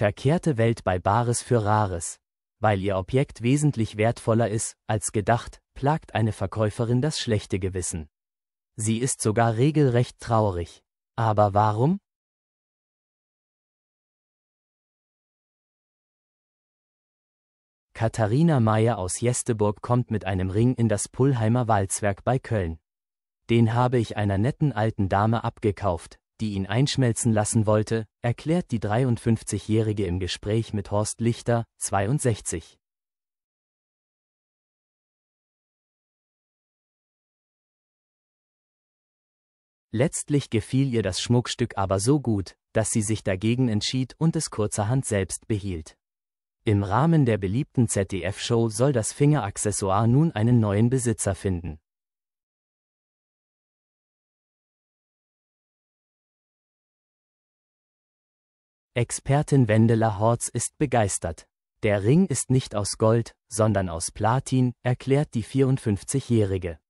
Verkehrte Welt bei Bares für Rares. Weil ihr Objekt wesentlich wertvoller ist, als gedacht, plagt eine Verkäuferin das schlechte Gewissen. Sie ist sogar regelrecht traurig. Aber warum? Katharina Meyer aus Jesteburg kommt mit einem Ring in das Pullheimer Walzwerk bei Köln. Den habe ich einer netten alten Dame abgekauft, die ihn einschmelzen lassen wollte, erklärt die 53-Jährige im Gespräch mit Horst Lichter, 62. Letztlich gefiel ihr das Schmuckstück aber so gut, dass sie sich dagegen entschied und es kurzerhand selbst behielt. Im Rahmen der beliebten ZDF-Show soll das Fingeraccessoire nun einen neuen Besitzer finden. Expertin Wendela Horz ist begeistert. Der Ring ist nicht aus Gold, sondern aus Platin, erklärt die 54-Jährige.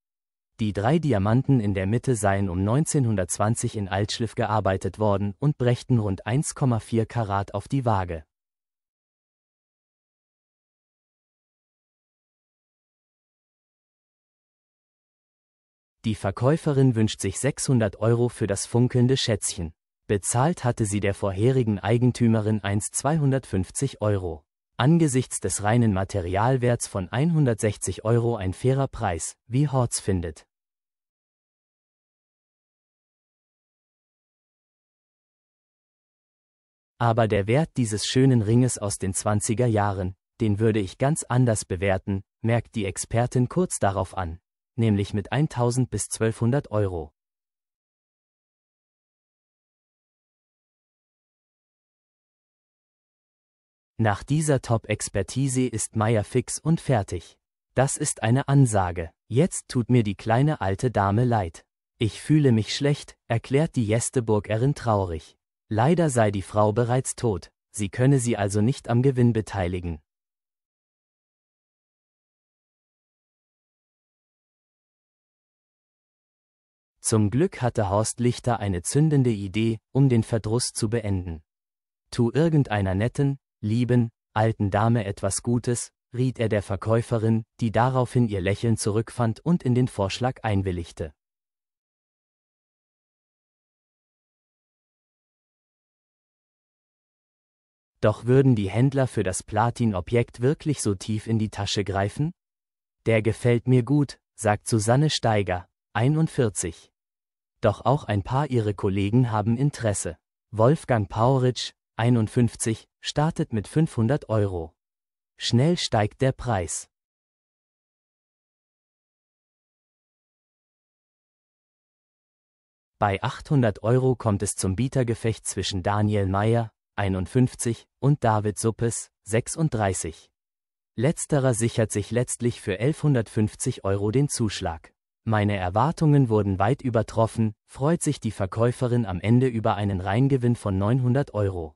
Die drei Diamanten in der Mitte seien um 1920 in Altschliff gearbeitet worden und brächten rund 1,4 Karat auf die Waage. Die Verkäuferin wünscht sich 600 Euro für das funkelnde Schätzchen. Bezahlt hatte sie der vorherigen Eigentümerin einst 250 Euro. Angesichts des reinen Materialwerts von 160 Euro ein fairer Preis, wie Hortz findet. Aber der Wert dieses schönen Ringes aus den 20er Jahren, den würde ich ganz anders bewerten, merkt die Expertin kurz darauf an, nämlich mit 1000 bis 1200 Euro. Nach dieser Top-Expertise ist Meier fix und fertig. Das ist eine Ansage. Jetzt tut mir die kleine alte Dame leid. Ich fühle mich schlecht, erklärt die Jesteburgerin traurig. Leider sei die Frau bereits tot, sie könne sie also nicht am Gewinn beteiligen. Zum Glück hatte Horst Lichter eine zündende Idee, um den Verdruss zu beenden. Tu irgendeiner netten, lieben, alten Dame etwas Gutes, riet er der Verkäuferin, die daraufhin ihr Lächeln zurückfand und in den Vorschlag einwilligte. Doch würden die Händler für das Platin-Objekt wirklich so tief in die Tasche greifen? Der gefällt mir gut, sagt Susanne Steiger, 41. Doch auch ein paar ihrer Kollegen haben Interesse. Wolfgang Pauritsch, 51, startet mit 500 Euro. Schnell steigt der Preis. Bei 800 Euro kommt es zum Bietergefecht zwischen Daniel Mayer, 51, und David Suppes, 36. Letzterer sichert sich letztlich für 1150 Euro den Zuschlag. Meine Erwartungen wurden weit übertroffen, freut sich die Verkäuferin am Ende über einen Reingewinn von 900 Euro.